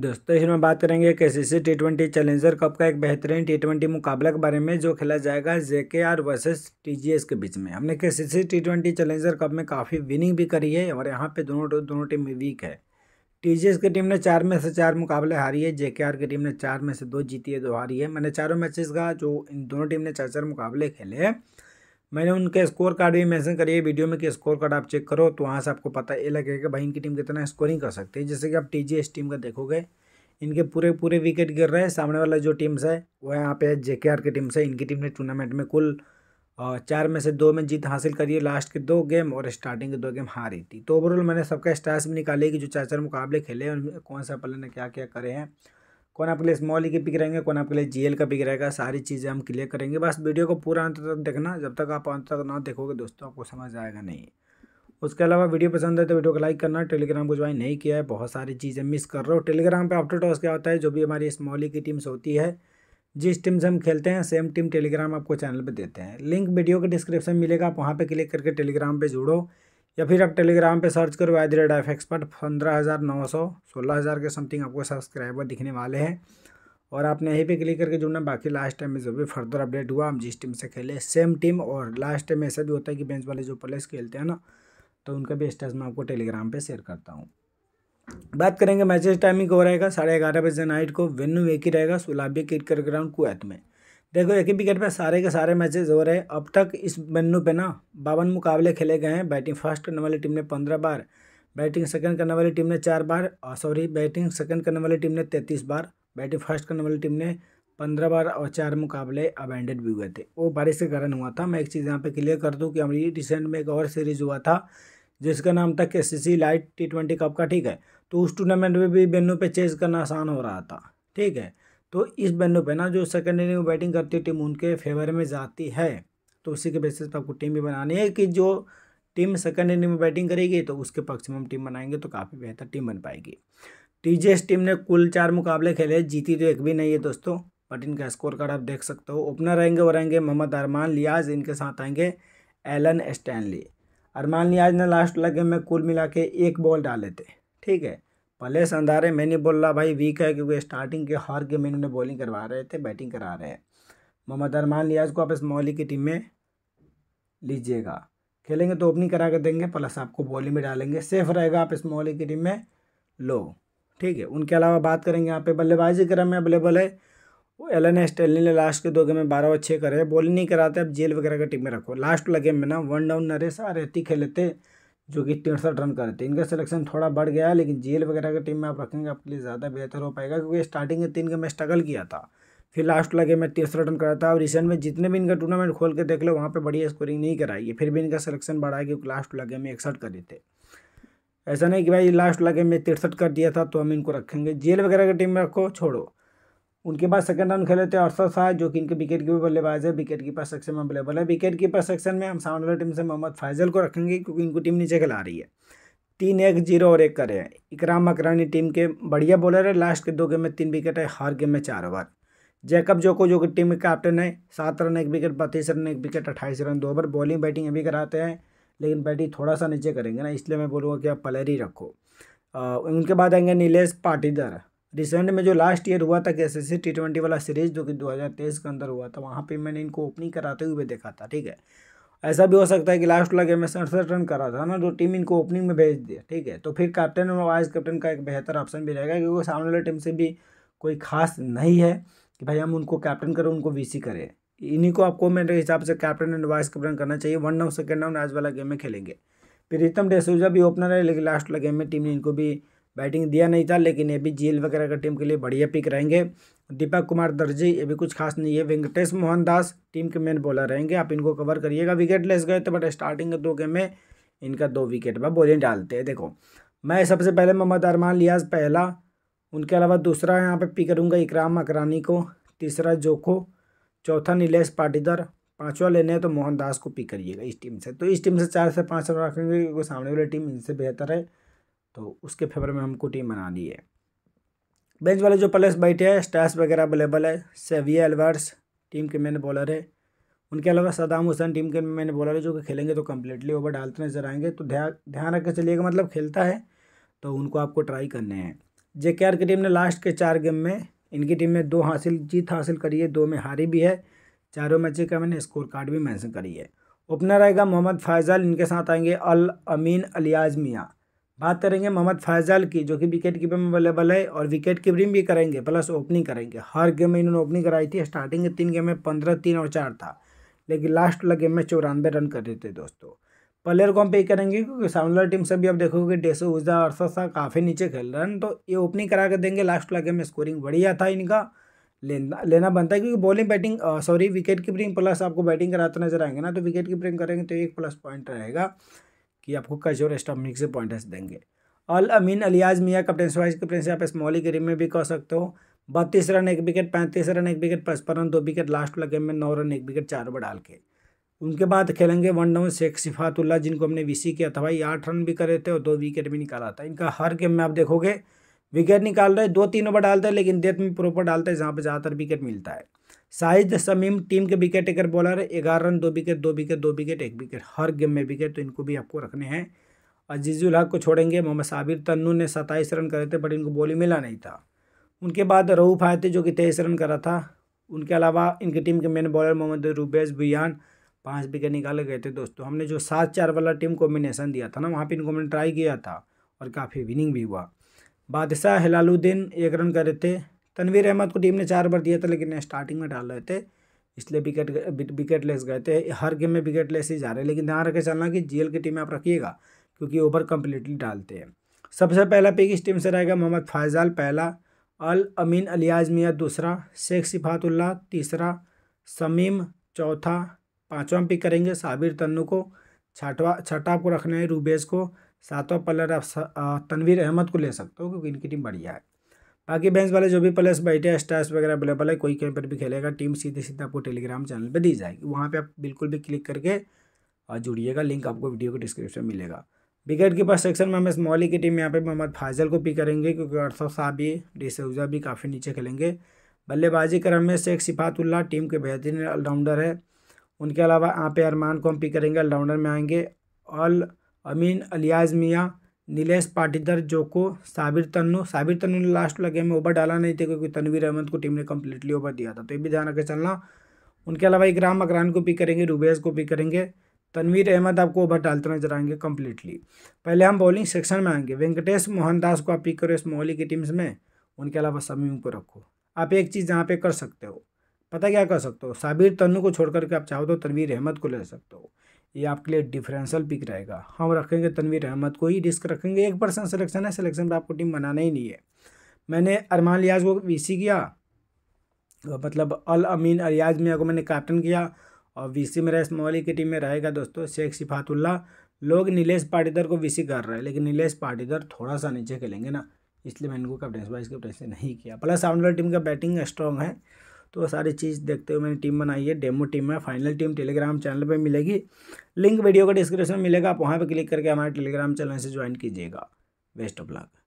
दोस्तों इसमें बात करेंगे K C C T twenty challenger cup का एक बेहतरीन टी ट्वेंटी मुकाबला के बारे में जो खेला जाएगा J K R versus T G S के बीच में हमने K C C T twenty challenger cup में काफ़ी विनिंग भी करी है और यहाँ पे दोनों दोनों टीम वीक है टी जी एस की टीम ने चार में से चार मुकाबले हारी है जे के आर की टीम ने चार में से दो जीती है दो हारी है मैंने चारों मैचेस का जो इन दोनों टीम ने चार चार मुकाबले खेले हैं मैंने उनके स्कोर कार्ड भी मेंशन करिए वीडियो में कि स्कोर कार्ड आप चेक करो तो वहाँ से आपको पता ये लगेगा भाई इनकी टीम कितना स्कोरिंग कर सकती है जैसे कि आप टी टीम का देखोगे इनके पूरे पूरे विकेट गिर रहे हैं सामने वाला जो टीम्स है वह यहाँ पे जे के आर की टीम्स है इनकी टीम ने टूर्नामेंट में कुल चार में से दो में जीत हासिल करी है लास्ट के दो गेम और स्टार्टिंग के दो गेम हारी थी तो ओवरऑल मैंने सबका स्टार्स भी निकाले कि जो चार चार मुकाबले खेले और कौन सा प्लेयर ने क्या क्या करे हैं कौन आपके लिए स्मॉल ई के पिक रहेंगे कौन आपके लिए जीएल का पिक रहेगा सारी चीज़ें हम क्लियर करेंगे बस वीडियो को पूरा अंत तक देखना जब तक आप अंत तक ना देखोगे दोस्तों आपको समझ आएगा नहीं उसके अलावा वीडियो पसंद है तो वीडियो को लाइक करना टेलीग्राम को ज्वाइन नहीं किया है बहुत सारी चीज़ें मिस कर रहे हो टेलीग्राम पर अपडेट हाउस क्या होता है जो भी हमारी स्मॉली की टीम्स होती है जिस टीम से हम खेलते हैं सेम टीम टेलीग्राम आपको चैनल पर देते हैं लिंक वीडियो के डिस्क्रिप्शन मिलेगा आप वहाँ पर क्लिक करके टेलीग्राम पर जुड़ो या फिर आप टेलीग्राम पे सर्च करो at the rate F expert पंद्रह हज़ार नौ सौ सोलह हज़ार के समथिंग आपको सब्सक्राइबर दिखने वाले हैं और आपने यहीं पे क्लिक करके जुड़ना बाकी लास्ट टाइम में जो भी फर्दर अपडेट हुआ हम जिस टीम से खेले सेम टीम और लास्ट टाइम में ऐसा भी होता है कि बेंच वाले जो प्लेयर्स खेलते हैं ना तो उनका भी स्टेज मैं आपको टेलीग्राम पर शेयर करता हूँ बात करेंगे मैचेज टाइमिंग हो रहेगा साढ़े ग्यारह बजे नाइट को वेन्यू एक ही रहेगा सुलाबी क्रिकेट ग्राउंड कुवैत में देखो एक ही विकेट पे सारे के सारे मैचेस हो रहे हैं अब तक इस वेन्यू पे ना बावन मुकाबले खेले गए हैं बैटिंग फर्स्ट करने वाली टीम ने पंद्रह बार बैटिंग सेकंड करने वाली टीम ने चार बार और सॉरी बैटिंग सेकंड करने वाली टीम ने तैंतीस बार बैटिंग फर्स्ट करने वाली टीम ने पंद्रह बार और चार मुकाबले अबेंडेड भी हुए थे वो बारिश के कारण हुआ था मैं एक चीज़ यहाँ पर क्लियर कर दूँ कि हमारी रिसेंट में एक और सीरीज हुआ था जिसका नाम था K C light T twenty cup का ठीक है तो उस टूर्नामेंट में भी बेनू पर चेज करना आसान हो रहा था ठीक है तो इस पर ना जो सेकेंड इनिंग में बैटिंग करती है टीम उनके फेवर में जाती है तो उसी के बेसिस पर आपको टीम भी बनानी है कि जो टीम सेकेंड इनिंग में बैटिंग करेगी तो उसके पक्ष में हम टीम बनाएंगे तो काफ़ी बेहतर टीम बन पाएगी टीजेएस टीम ने कुल चार मुकाबले खेले जीती तो एक भी नहीं है दोस्तों बट इनका स्कोर कार्ड आप देख सकते हो ओपनर रहेंगे वो रहेंगे मोहम्मद अरमान लियाज इनके साथ आएंगे एलन स्टैनली अरमान लियाज ने लास्ट लगे में कुल मिला के एक बॉल डाले थे ठीक है पहले अंधारे मैंने नहीं बोल रहा भाई वीक है क्योंकि स्टार्टिंग के हर गेम इन्होंने बॉलिंग करवा रहे थे बैटिंग करा रहे हैं मोहम्मद अरमान लियाज को आप इस मोहली की टीम में लीजिएगा खेलेंगे तो ओपनिंग करा कर देंगे प्लस आपको बॉलिंग में डालेंगे सेफ रहेगा आप इस मौली की टीम में लो ठीक है उनके अलावा बात करेंगे यहाँ पे बल्लेबाजी क्रम में अवेलेबल है एल एन ने लास्ट के दो गेम में बारह और छः करे बॉलिंग नहीं कराते अब जेल वगैरह का टीम में रखो लास्ट वाला गेम में ना वन डाउन नरेश आरेती खेले थे जो कि तिरसठ रन करते हैं इनका सिलेक्शन थोड़ा बढ़ गया है लेकिन जेल वगैरह की टीम में आप रखेंगे आपके लिए ज़्यादा बेहतर हो पाएगा क्योंकि स्टार्टिंग में तीन का मैं स्ट्रगल किया था फिर लास्ट लगे मैं तिरसठ रन करा था और रिसेंट में जितने भी इनका टूर्नामेंट खोल के देख लो वहाँ पर बढ़िया स्कोरिंग नहीं कराई फिर भी इनका सिलेक्शन बढ़ा क्योंकि लास्ट लगे में इकसठ करे थे ऐसा नहीं कि भाई लास्ट लगे में तिरसठ कर दिया था तो हम इनको रखेंगे जेल वगैरह की टीम में रखो छोड़ो उनके बाद सेकंड राउंड खेले थे अरसद शाह जो कि इनके विकेट कीपर बल्लेबाज है विकेट कीपर सेक्शन में अवेलेबल है विकेट कीपर सेक्शन में हम साउंड टीम से मोहम्मद फैजल को रखेंगे क्योंकि इनको टीम नीचे खिला रही है तीन एक जीरो और एक करे हैं इकराम मकरानी टीम के बढ़िया बॉलर है लास्ट के दो गेम में तीन विकेट है हर गेम में चार ओवर जैकब जोको जो कि टीम के कैप्टन है सात रन एक विकेट बत्तीस रन एक विकेट अट्ठाईस रन दो ओवर बॉलिंग बैटिंग अभी कराते हैं लेकिन बैटिंग थोड़ा सा नीचे करेंगे ना इसलिए मैं बोलूँगा कि आप पलेर ही रखो उनके बाद आएंगे नीलेश पाटीदार रिसेंट में जो लास्ट ईयर हुआ था एस एस टी ट्वेंटी वाला सीरीज जो कि दो हज़ार तेईस के अंदर हुआ था वहाँ पर मैंने इनको ओपनिंग कराते हुए देखा था ठीक है ऐसा भी हो सकता है कि लास्ट वाला गेम में सड़सठ रन करा था ना जो टीम इनको ओपनिंग में भेज दिया ठीक है तो फिर कैप्टन और वाइस कैप्टन का एक बेहतर ऑप्शन भी रहेगा क्योंकि सामने वाली टीम से भी कोई खास नहीं है कि भाई हम उनको कैप्टन करें उनको वीसी करें इन्हीं को आपको मेरे हिसाब से कैप्टन एंड वाइस कैप्टन करना चाहिए वन डाउन सेकेंड डाउन आज वाला गेम में खेलेंगे प्रीतम डेसूजा भी ओपनर है लेकिन लास्ट वाला गेम में टीम ने इनको भी बैटिंग दिया नहीं था लेकिन ये भी जेल वगैरह का टीम के लिए बढ़िया पिक रहेंगे दीपक कुमार दर्जी ये भी कुछ खास नहीं है वेंकटेश मोहन दास टीम के मेन बॉलर रहेंगे आप इनको कवर करिएगा विकेट लेस गए थे तो बट स्टार्टिंग के दो गेम में इनका दो विकेट पर बॉलिंग डालते हैं देखो मैं सबसे पहले मोहम्मद अरमान लियाज पहला उनके अलावा दूसरा यहाँ पर पिक करूँगा इकराम अकरानी को तीसरा जोखो चौथा नीलेश पाटीदार पाँचवा लेने हैं तो मोहन को पिक करिएगा इस टीम से तो इस टीम से चार से पाँच रखेंगे क्योंकि सामने वाली टीम इनसे बेहतर है तो उसके फेवर में हमको टीम बनानी है बेंच वाले जो प्लेस बैठे हैं स्टैस वगैरह अवेलेबल है सेविया एलवर्स टीम के मेन बॉलर है उनके अलावा सदाम हुसैन टीम के मैंने बॉलर है जो कि खेलेंगे तो कम्प्लीटली ओवर डालते नजर आएंगे तो ध्यान ध्यान रख के चलिएगा मतलब खेलता है तो उनको आपको ट्राई करने हैं जे के आर की टीम ने लास्ट के चार गेम में इनकी टीम ने दो हासिल जीत हासिल करी है दो में हारी भी है चारों मैच का मैंने स्कोर कार्ड भी मैंसन करी है ओपनर आएगा मोहम्मद फैजल इनके साथ आएंगे अल अमीन अलियाज मियाँ बात करेंगे मोहम्मद फैजल की जो कि विकेट कीपर में अवेलेबल है और विकेट कीपरिंग भी करेंगे प्लस ओपनिंग करेंगे हर गेम में इन्होंने ओपनिंग कराई थी स्टार्टिंग के तीन गेम में पंद्रह तीन और चार था लेकिन लास्ट वाला गेम में चौरानवे रन कर देते दोस्तों प्लेयर को हम पे करेंगे क्योंकि साउंडलर टीम से भी आप देखोगे डेसो उजा अरसा शाह काफ़ी नीचे खेल रहे हैं तो ये ओपनिंग करा के देंगे लास्ट वाला गेम में स्कोरिंग बढ़िया था इनका लेना लेना बनता है क्योंकि bowling batting sorry wicket keeping plus आपको बैटिंग कराते नजर आएंगे ना तो विकेट कीपरिंग करेंगे तो एक प्लस पॉइंट रहेगा कि आपको कच और स्टम्पिंग से पॉइंट्स देंगे अल अमीन अलियाज मियाँ कप्टन वाइस कैप्टन से आप स्मॉली के में भी कह सकते हो बत्तीस रन एक विकेट पैंतीस रन एक विकेट पचपन रन दो विकेट लास्ट वाला गेम में नौ रन एक विकेट चार ओवर डाल के उनके बाद खेलेंगे वन डाउन शेख सिफातुल्ला जिनको हमने वीसी किया था भाई आठ रन भी करे थे और दो विकेट भी निकाला था इनका हर गेम में आप देखोगे विकेट निकाल रहे दो तीन ओवर डालते हैं लेकिन डेथ में प्रॉपर डालते हैं जहाँ पर ज़्यादातर विकेट मिलता है शाहिद समीम टीम के विकेट टेकर बॉलर ग्यारह रन दो विकेट दो विकेट दो विकेट एक विकेट हर गेम में विकेट तो इनको भी आपको रखने हैं अजीज़ुल हक को छोड़ेंगे मोहम्मद साबिर तन्नू ने सत्ताईस रन करे थे बट इनको बॉलिंग मिला नहीं था उनके बाद रऊफ आए थे जो कि तेईस रन करा था उनके अलावा इनकी टीम के मेन बॉलर मोहम्मद रुबेज बुयान पाँच विकेट निकाले गए थे दोस्तों हमने जो सात चार वाला टीम कॉम्बिनेशन दिया था ना वहाँ पर इनको हमने ट्राई किया था और काफ़ी विनिंग भी हुआ बादशाह हिलालुद्दीन एक रन करे थे तनवीर अहमद को टीम ने चार बार दिया था लेकिन स्टार्टिंग में डाल रहे थे इसलिए विकेट विकेट लेस गए थे हर गेम में विकेट लेस ही जा रहे हैं लेकिन ध्यान रखे चलना कि जीएल की टीम आप रखिएगा क्योंकि ओवर कम्प्लीटली डालते हैं सबसे पहला पिक इस टीम से रहेगा मोहम्मद फैजाल पहला अल अमीन अलियाज मियाँ दूसरा शेख सिफातुल्ला तीसरा समीम चौथा पाँचवा पिक करेंगे साबिर तन्नू को छठवा छठा को रखना है रूबेज को सातवां पलर आप तनवीर अहमद को ले सकते हो क्योंकि इनकी टीम बढ़िया है बाकी बेंच वाले जो भी प्लस बैठे स्टार्स वगैरह अवेलेबल है कोई कहीं पर भी खेलेगा टीम सीधे सीधे आपको टेलीग्राम चैनल पर दी जाएगी वहाँ पर आप बिल्कुल भी क्लिक करके और जुड़िएगा लिंक आपको वीडियो के डिस्क्रिप्शन मिलेगा विकेट कीपर सेक्शन में हम इस मौली की टीम यहाँ पे मोहम्मद फाजल को पिक करेंगे क्योंकि अर्थव शाह भी डिसूजा भी काफ़ी नीचे खेलेंगे बल्लेबाजी क्रम में शेख सिफातुल्ला टीम के बेहतरीन ऑलराउंडर है उनके अलावा आप अरमान को हम पिक करेंगे ऑलराउंडर में आएंगे अल अमीन अलियाज मियाँ नीलेश पाटीदार जोको साबिर तन्नू साबिर तन्नू ने लास्ट वाला गेम में ओवर डाला नहीं था क्योंकि तनवीर अहमद को टीम ने कम्प्लीटली ओवर दिया था तो ये भी ध्यान रखे चलना उनके अलावा इकराम अकरान को पिक करेंगे रुबेज को पिक करेंगे तनवीर अहमद आपको ओवर डालते नजर आएंगे कम्प्लीटली पहले हम बॉलिंग सेक्शन में आएंगे वेंकटेश मोहनदास को आप पिक करो इस मोहली की टीम्स में उनके अलावा समीम को रखो आप एक चीज़ यहाँ पे कर सकते हो पता क्या कर सकते हो साबिर तन्नू को छोड़ करके आप चाहो तो तनवीर अहमद को ले सकते हो ये आपके लिए डिफरेंशियल पिक रहेगा हम रखेंगे तनवीर अहमद को ही रिस्क रखेंगे एक परसेंट सिलेक्शन है सिलेक्शन पर आपको टीम बनाना ही नहीं है मैंने अरमान लियाज को वीसी किया तो मतलब अल अमीन अरियाज मियाँ को मैंने कैप्टन किया और वीसी मेरा इस मोली की टीम में रहेगा दोस्तों शेख सिफातुल्ला लोग नीलेश पाटीदर को वीसी कर रहे हैं लेकिन नीलेश पाटीदर थोड़ा सा नीचे खेलेंगे ना इसलिए मैं इनको कैप्टनसी वाइस से नहीं किया प्लस सामने वाली टीम का बैटिंग स्ट्रॉन्ग है तो सारी चीज़ देखते हुए मैंने टीम बनाई है डेमो टीम है फाइनल टीम टेलीग्राम चैनल पर मिलेगी लिंक वीडियो का डिस्क्रिप्शन मिलेगा आप वहाँ पर क्लिक करके हमारे टेलीग्राम चैनल से ज्वाइन कीजिएगा बेस्ट ऑफ लक